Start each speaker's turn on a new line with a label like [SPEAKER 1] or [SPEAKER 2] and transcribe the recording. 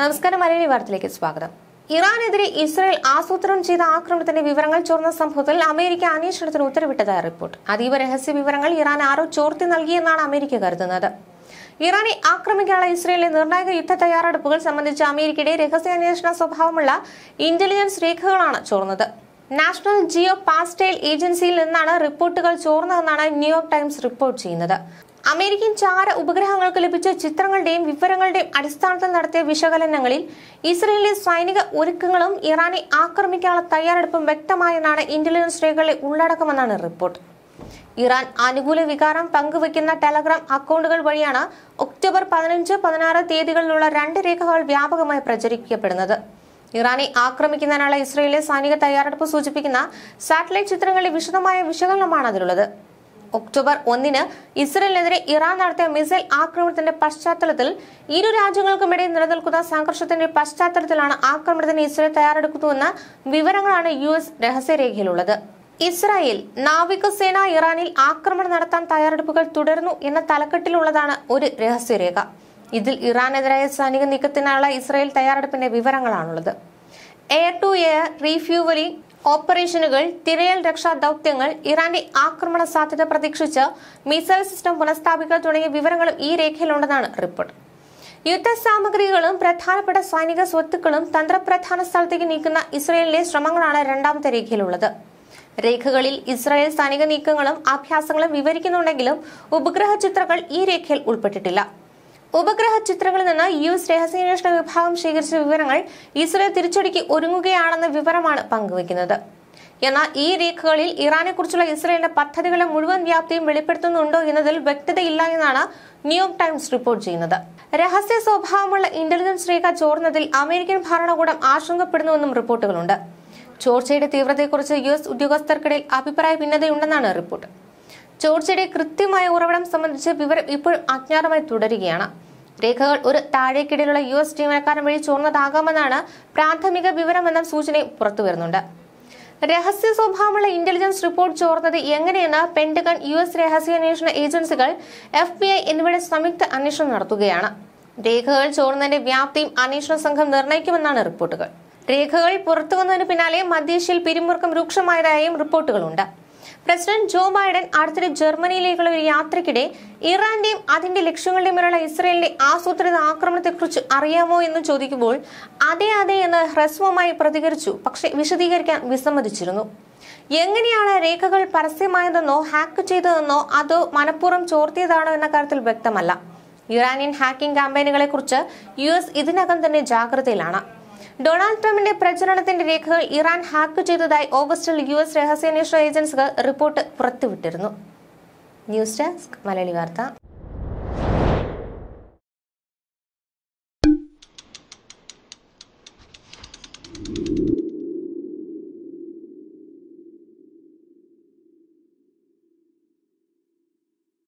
[SPEAKER 1] നമസ്കാരം മലയാളി വാർത്തയിലേക്ക് സ്വാഗതം ഇറാനെതിരെ ഇസ്രായേൽ ആസൂത്രണം ചെയ്ത ആക്രമണത്തിന്റെ വിവരങ്ങൾ ചോർന്ന സംഭവത്തിൽ അമേരിക്ക അന്വേഷണത്തിന് ഉത്തരവിട്ടതായി റിപ്പോർട്ട് അതീവ രഹസ്യ വിവരങ്ങൾ ഇറാൻ ആരോ ചോർത്തി നൽകിയെന്നാണ് അമേരിക്ക കരുതുന്നത് ഇറാനെ ആക്രമിക്കാനുള്ള ഇസ്രയേലിലെ നിർണായക യുദ്ധ തയ്യാറെടുപ്പുകൾ സംബന്ധിച്ച് അമേരിക്കയുടെ രഹസ്യാന്വേഷണ സ്വഭാവമുള്ള ഇന്റലിജൻസ് രേഖകളാണ് ചോർന്നത് നാഷണൽ ജിയോ പാസ്റ്റൈൽ ഏജൻസിയിൽ നിന്നാണ് റിപ്പോർട്ടുകൾ ചോർന്നതെന്നാണ് ന്യൂയോർക്ക് ടൈംസ് റിപ്പോർട്ട് ചെയ്യുന്നത് അമേരിക്കൻ ചാര ഉപഗ്രഹങ്ങൾക്ക് ലഭിച്ച ചിത്രങ്ങളുടെയും വിവരങ്ങളുടെയും അടിസ്ഥാനത്തിൽ നടത്തിയ വിശകലനങ്ങളിൽ ഇസ്രയേലിലെ സൈനിക ഒരുക്കങ്ങളും ഇറാനെ ആക്രമിക്കാനുള്ള തയ്യാറെടുപ്പും വ്യക്തമായെന്നാണ് ഇന്റലിജൻസ് രേഖകളിലെ ഉള്ളടക്കമെന്നാണ് റിപ്പോർട്ട് ഇറാൻ അനുകൂല വികാരം പങ്കുവയ്ക്കുന്ന ടെലഗ്രാം അക്കൗണ്ടുകൾ വഴിയാണ് ഒക്ടോബർ പതിനഞ്ച് പതിനാറ് തീയതികളിലുള്ള രണ്ട് രേഖകൾ വ്യാപകമായി പ്രചരിക്കപ്പെടുന്നത് ഇറാനെ ആക്രമിക്കുന്നതിനുള്ള ഇസ്രയേലിലെ സൈനിക തയ്യാറെടുപ്പ് സൂചിപ്പിക്കുന്ന സാറ്റലൈറ്റ് ചിത്രങ്ങളിലെ വിശദമായ വിശകലനമാണ് അതിലുള്ളത് ഒക്ടോബർ ഒന്നിന് ഇസ്രയേലിനെതിരെ ഇറാൻ നടത്തിയ മിസൈൽ ആക്രമണത്തിന്റെ പശ്ചാത്തലത്തിൽ ഇരു രാജ്യങ്ങൾക്കുമിടയിൽ നിലനിൽക്കുന്ന സംഘർഷത്തിന്റെ പശ്ചാത്തലത്തിലാണ് ആക്രമണത്തിന് ഇസ്രയേൽ തയ്യാറെടുക്കുന്നുവെന്ന വിവരങ്ങളാണ് യു എസ് രഹസ്യരേഖയിലുള്ളത് ഇസ്രായേൽ നാവികസേന ഇറാനിൽ ആക്രമണം നടത്താൻ തയ്യാറെടുപ്പുകൾ തുടരുന്നു എന്ന തലക്കെട്ടിലുള്ളതാണ് ഒരു രഹസ്യരേഖ ഇതിൽ ഇറാനെതിരായ സൈനിക നീക്കത്തിനായുള്ള ഇസ്രായേൽ തയ്യാറെടുപ്പിന്റെ വിവരങ്ങളാണുള്ളത് എയർ ടു എയർ റീഫ്യൂവലിംഗ് ഓപ്പറേഷനുകൾ തിരയൽ രക്ഷാ ദൌത്യങ്ങൾ ഇറാന്റെ ആക്രമണ സാധ്യത പ്രതീക്ഷിച്ച് മിസൈൽ സിസ്റ്റം പുനഃസ്ഥാപിക്കൽ തുടങ്ങിയ വിവരങ്ങളും ഈ രേഖയിലുണ്ടെന്നാണ് റിപ്പോർട്ട് യുദ്ധ സാമഗ്രികളും പ്രധാനപ്പെട്ട സൈനിക സ്വത്തുക്കളും തന്ത്രപ്രധാന സ്ഥലത്തേക്ക് നീക്കുന്ന ഇസ്രയേലിലെ ശ്രമങ്ങളാണ് രണ്ടാമത്തെ രേഖയിലുള്ളത് രേഖകളിൽ ഇസ്രായേൽ സൈനിക നീക്കങ്ങളും അഭ്യാസങ്ങളും വിവരിക്കുന്നുണ്ടെങ്കിലും ഉപഗ്രഹ ചിത്രങ്ങൾ ഈ രേഖയിൽ ഉൾപ്പെട്ടിട്ടില്ല ഉപഗ്രഹ ചിത്രങ്ങളിൽ നിന്ന് യു എസ് രഹസ്യാന്വേഷണ വിഭാഗം ശേഖരിച്ച വിവരങ്ങൾ ഇസ്രയേൽ തിരിച്ചടിക്ക് ഒരുങ്ങുകയാണെന്ന വിവരമാണ് പങ്കുവയ്ക്കുന്നത് എന്നാൽ ഈ രേഖകളിൽ ഇറാനെക്കുറിച്ചുള്ള ഇസ്രയേലിന്റെ പദ്ധതികളെ മുഴുവൻ വ്യാപ്തിയും വെളിപ്പെടുത്തുന്നുണ്ടോ എന്നതിൽ വ്യക്തതയില്ല എന്നാണ് ന്യൂയോർക്ക് ടൈംസ് റിപ്പോർട്ട് ചെയ്യുന്നത് രഹസ്യ സ്വഭാവമുള്ള ഇന്റലിജൻസ് രേഖ ചോർന്നതിൽ അമേരിക്കൻ ഭരണകൂടം ആശങ്കപ്പെടുന്നുവെന്നും റിപ്പോർട്ടുകളുണ്ട് ചോർച്ചയുടെ തീവ്രതയെക്കുറിച്ച് യു എസ് ഉദ്യോഗസ്ഥർക്കിടയിൽ അഭിപ്രായ ഭിന്നതയുണ്ടെന്നാണ് റിപ്പോർട്ട് ചോർച്ചയുടെ കൃത്യമായ ഉറവിടം സംബന്ധിച്ച് വിവരം ഇപ്പോൾ അജ്ഞാതമായി തുടരുകയാണ് രേഖകൾ ഒരു താഴേക്കിടയിലുള്ള യു എസ് ജീവനക്കാരൻ വഴി ചോർന്നതാകാമെന്നാണ് പ്രാഥമിക വിവരമെന്ന പുറത്തു പുറത്തുവരുന്നുണ്ട് രഹസ്യ സ്വഭാവമുള്ള ഇന്റലിജൻസ് റിപ്പോർട്ട് ചോർന്നത് എങ്ങനെയെന്ന് പെൻഡഗൺ യു എസ് രഹസ്യാന്വേഷണ ഏജൻസികൾ എഫ് ബി ഐ എന്നിവയുടെ സംയുക്ത അന്വേഷണം നടത്തുകയാണ് രേഖകൾ ചോർന്നതിന്റെ വ്യാപ്തിയും അന്വേഷണ സംഘം നിർണ്ണയിക്കുമെന്നാണ് റിപ്പോർട്ടുകൾ രേഖകൾ പുറത്തു വന്നതിന് പിന്നാലെ മധ്യേഷ്യയിൽ പിരിമുറുക്കം രൂക്ഷമായതായും റിപ്പോർട്ടുകളുണ്ട് പ്രസിഡന്റ് ജോ ബൈഡൻ അടുത്തിടെ ജർമ്മനിയിലേക്കുള്ള ഒരു യാത്രയ്ക്കിടെ ഇറാന്റെയും അതിന്റെ ലക്ഷ്യങ്ങളുടെയുമുള്ള ഇസ്രയേലിന്റെ ആസൂത്രിത ആക്രമണത്തെക്കുറിച്ച് അറിയാമോ എന്ന് ചോദിക്കുമ്പോൾ അതെ അതെ എന്ന് ഹ്രസ്വമായി പ്രതികരിച്ചു പക്ഷേ വിശദീകരിക്കാൻ വിസമ്മതിച്ചിരുന്നു എങ്ങനെയാണ് രേഖകൾ പരസ്യമായതെന്നോ ഹാക്ക് ചെയ്തതെന്നോ അതോ മനഃപൂർവ്വം ചോർത്തിയതാണോ എന്ന കാര്യത്തിൽ വ്യക്തമല്ല ഇറാനിയൻ ഹാക്കിംഗ് കുറിച്ച് യു എസ് ഇതിനകം തന്നെ ജാഗ്രതയിലാണ് ഡൊണാൾഡ് ട്രംപിന്റെ പ്രചരണത്തിന്റെ രേഖകൾ ഇറാൻ ഹാക്ക് ചെയ്തതായി ഓഗസ്റ്റിൽ യു എസ് രഹസ്യാന്വേഷണ ഏജൻസികൾ റിപ്പോർട്ട് പുറത്തുവിട്ടിരുന്നു ന്യൂസ് ഡെസ്ക് മലയാളി വാർത്ത